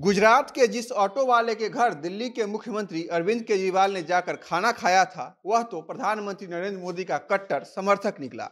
गुजरात के जिस ऑटो वाले के घर दिल्ली के मुख्यमंत्री अरविंद केजरीवाल ने जाकर खाना खाया था वह तो प्रधानमंत्री नरेंद्र मोदी का कट्टर समर्थक निकला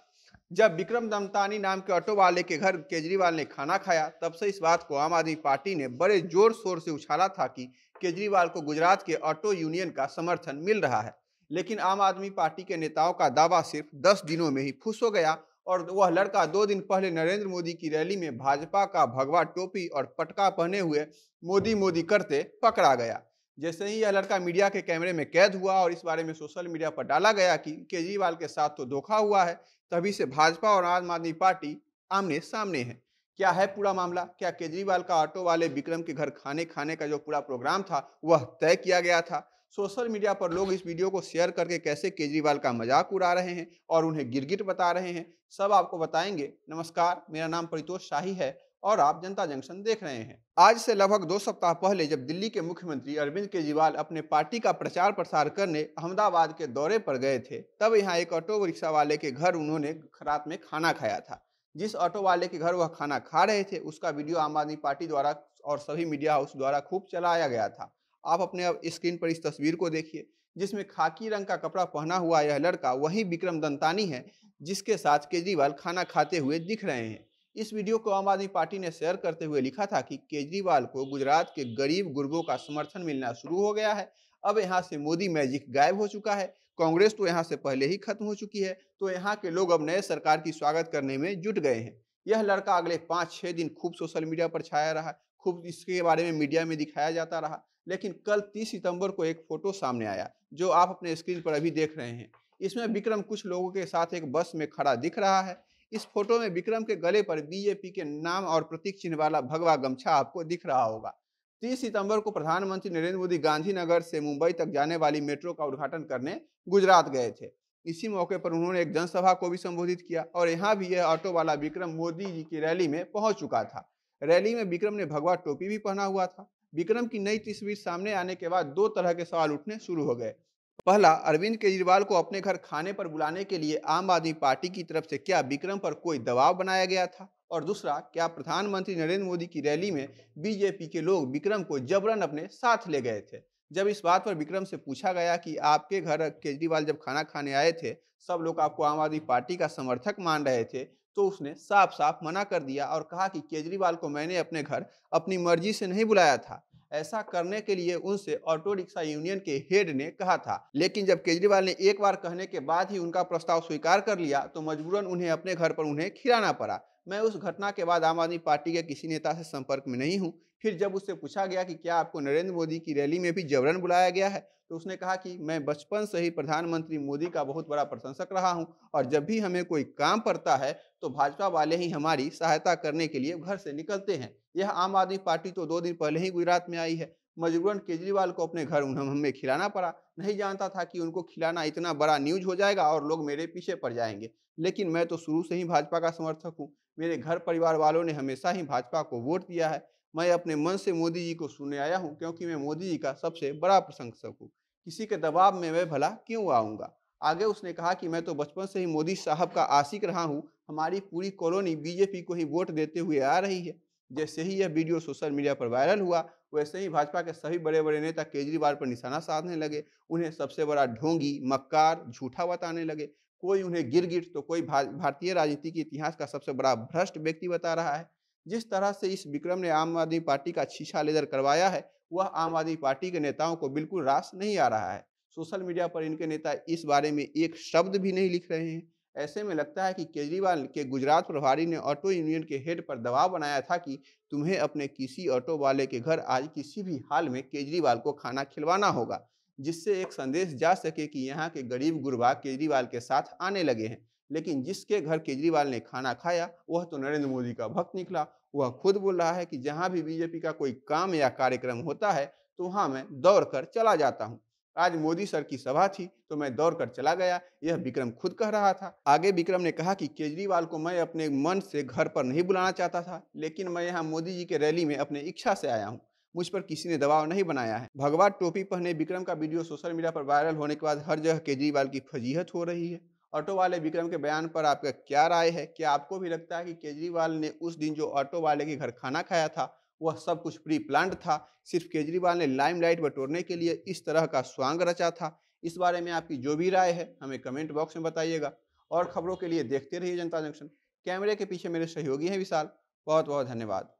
जब विक्रम दमतानी नाम के ऑटो वाले के घर केजरीवाल ने खाना खाया तब से इस बात को आम आदमी पार्टी ने बड़े जोर शोर से उछाला था कि केजरीवाल को गुजरात के ऑटो यूनियन का समर्थन मिल रहा है लेकिन आम आदमी पार्टी के नेताओं का दावा सिर्फ दस दिनों में ही फुस हो गया और वह लड़का दो दिन पहले नरेंद्र मोदी की रैली में भाजपा का भगवा टोपी और पटका पहने हुए मोदी मोदी करते पकड़ा गया जैसे ही यह लड़का मीडिया के कैमरे में कैद हुआ और इस बारे में सोशल मीडिया पर डाला गया कि केजरीवाल के साथ तो धोखा हुआ है तभी से भाजपा और आम आदमी पार्टी आमने सामने है क्या है पूरा मामला क्या केजरीवाल का ऑटो वाले विक्रम के घर खाने खाने का जो पूरा प्रोग्राम था वह तय किया गया था सोशल मीडिया पर लोग इस वीडियो को शेयर करके कैसे केजरीवाल का मजाक उड़ा रहे हैं और उन्हें गिरगिट बता रहे हैं सब आपको बताएंगे नमस्कार मेरा नाम परितोष शाही है और आप जनता जंक्शन देख रहे हैं आज से लगभग दो सप्ताह पहले जब दिल्ली के मुख्यमंत्री अरविंद केजरीवाल अपने पार्टी का प्रचार प्रसार करने अहमदाबाद के दौरे पर गए थे तब यहाँ एक ऑटो रिक्शा वाले के घर उन्होंने रात में खाना खाया था जिस ऑटो वाले के घर वह खाना खा रहे थे उसका वीडियो आम आदमी पार्टी द्वारा और सभी मीडिया हाउस द्वारा खूब चलाया गया था आप अपने स्क्रीन पर इस तस्वीर को देखिए जिसमें खाकी रंग का कपड़ा पहना हुआ यह लड़का वही विक्रम दंतानी है जिसके साथ केजरीवाल खाना खाते हुए दिख रहे हैं इस वीडियो को आम आदमी पार्टी ने शेयर करते हुए लिखा था कि केजरीवाल को गुजरात के गरीब गुर्गों का समर्थन मिलना शुरू हो गया है अब यहाँ से मोदी मैजिक गायब हो चुका है कांग्रेस तो यहाँ से पहले ही खत्म हो चुकी है तो यहाँ के लोग अब नए सरकार की स्वागत करने में जुट गए हैं यह लड़का अगले पाँच छः दिन खूब सोशल मीडिया पर छाया रहा खूब इसके बारे में मीडिया में दिखाया जाता रहा लेकिन कल 30 सितंबर को एक फ़ोटो सामने आया जो आप अपने स्क्रीन पर अभी देख रहे हैं इसमें विक्रम कुछ लोगों के साथ एक बस में खड़ा दिख रहा है इस फोटो में विक्रम के गले पर बीजेपी के नाम और प्रतीक चिन्ह वाला भगवा गमछा आपको दिख रहा होगा 30 सितंबर को प्रधानमंत्री नरेंद्र मोदी गांधीनगर से मुंबई तक जाने वाली मेट्रो का उद्घाटन करने गुजरात गए थे इसी मौके पर उन्होंने एक जनसभा को भी संबोधित किया और यहाँ भी यह ऑटो वाला विक्रम मोदी जी की रैली में पहुंच चुका था रैली में विक्रम ने भगवा टोपी भी पहना हुआ था विक्रम की नई तस्वीर सामने आने के बाद दो तरह के सवाल उठने शुरू हो गए पहला अरविंद केजरीवाल को अपने घर खाने पर बुलाने के लिए आम आदमी पार्टी की तरफ से क्या विक्रम पर कोई दबाव बनाया गया था और दूसरा क्या प्रधानमंत्री नरेंद्र मोदी की रैली में बीजेपी के लोग विक्रम को जबरन अपने साथ ले गए थे जब इस बात पर विक्रम से पूछा गया कि आपके घर केजरीवाल जब खाना खाने आए थे सब लोग आपको आम आदमी पार्टी का समर्थक मान रहे थे तो उसने साफ साफ मना कर दिया और कहा कि केजरीवाल को मैंने अपने घर अपनी मर्जी से नहीं बुलाया था ऐसा करने के लिए उनसे ऑटो रिक्शा यूनियन के हेड ने कहा था लेकिन जब केजरीवाल ने एक बार कहने के बाद ही उनका प्रस्ताव स्वीकार कर लिया तो मजबूरन उन्हें अपने घर पर उन्हें खिलाना पड़ा मैं उस घटना के बाद आम आदमी पार्टी के किसी नेता से संपर्क में नहीं हूँ फिर जब उससे पूछा गया कि क्या आपको नरेंद्र मोदी की रैली में भी जबरन बुलाया गया है तो उसने कहा कि मैं बचपन से ही प्रधानमंत्री मोदी का बहुत बड़ा प्रशंसक रहा हूं और जब भी हमें कोई काम पड़ता है तो भाजपा वाले ही हमारी सहायता करने के लिए घर से निकलते हैं यह आम आदमी पार्टी तो दो दिन पहले ही गुजरात में आई है मजबूरन केजरीवाल को अपने घर उन्हें हमें खिलाना पड़ा नहीं जानता था कि उनको खिलाना इतना बड़ा न्यूज हो जाएगा और लोग मेरे पीछे पड़ जाएंगे लेकिन मैं तो शुरू से ही भाजपा का समर्थक हूँ मेरे घर परिवार वालों ने हमेशा ही भाजपा को वोट दिया है मैं अपने मन से मोदी जी को सुनने आया हूँ क्योंकि मैं मोदी जी का सबसे बड़ा प्रशंसक हूँ किसी के दबाव में मैं भला क्यों आऊँगा आगे उसने कहा कि मैं तो बचपन से ही मोदी साहब का आशिक रहा हूँ हमारी पूरी कॉलोनी बीजेपी को ही वोट देते हुए आ रही है जैसे ही यह वीडियो सोशल मीडिया पर वायरल हुआ वैसे ही भाजपा के सभी बड़े बड़े नेता केजरीवाल पर निशाना साधने लगे उन्हें सबसे बड़ा ढोंगी मक्कार झूठा बताने लगे कोई उन्हें गिरगिट तो कोई भारतीय राजनीति के इतिहास का सबसे बड़ा भ्रष्ट व्यक्ति बता रहा है जिस तरह से इस विक्रम ने आम आदमी पार्टी का छीछा लेदर करवाया है वह आम आदमी पार्टी के नेताओं को बिल्कुल रास नहीं आ रहा है सोशल मीडिया पर इनके नेता इस बारे में एक शब्द भी नहीं लिख रहे हैं ऐसे में लगता है कि केजरीवाल के गुजरात प्रभारी ने ऑटो यूनियन के हेड पर दबाव बनाया था कि तुम्हें अपने किसी ऑटो वाले के घर आज किसी भी हाल में केजरीवाल को खाना खिलवाना होगा जिससे एक संदेश जा सके कि यहाँ के गरीब गुरबा केजरीवाल के साथ आने लगे हैं लेकिन जिसके घर केजरीवाल ने खाना खाया वह तो नरेंद्र मोदी का भक्त निकला वह खुद बोल रहा है कि जहाँ भी बीजेपी का कोई काम या कार्यक्रम होता है तो वहाँ मैं दौड़ कर चला जाता हूँ आज मोदी सर की सभा थी तो मैं दौड़ कर चला गया यह विक्रम खुद कह रहा था आगे विक्रम ने कहा कि केजरीवाल को मैं अपने मन से घर पर नहीं बुलाना चाहता था लेकिन मैं यहाँ मोदी जी के रैली में अपने इच्छा से आया हूँ मुझ पर किसी ने दबाव नहीं बनाया है भगवा टोपी पहने विक्रम का वीडियो सोशल मीडिया पर वायरल होने के बाद हर जगह केजरीवाल की फजीहत हो रही है ऑटो वाले विक्रम के बयान पर आपका क्या राय है क्या आपको भी लगता है कि केजरीवाल ने उस दिन जो ऑटो वाले के घर खाना खाया था वह सब कुछ प्री प्लांट था सिर्फ केजरीवाल ने लाइमलाइट बटोरने के लिए इस तरह का स्वांग रचा था इस बारे में आपकी जो भी राय है हमें कमेंट बॉक्स में बताइएगा और खबरों के लिए देखते रहिए जनता जंक्शन कैमरे के पीछे मेरे सहयोगी हैं विशाल बहुत बहुत धन्यवाद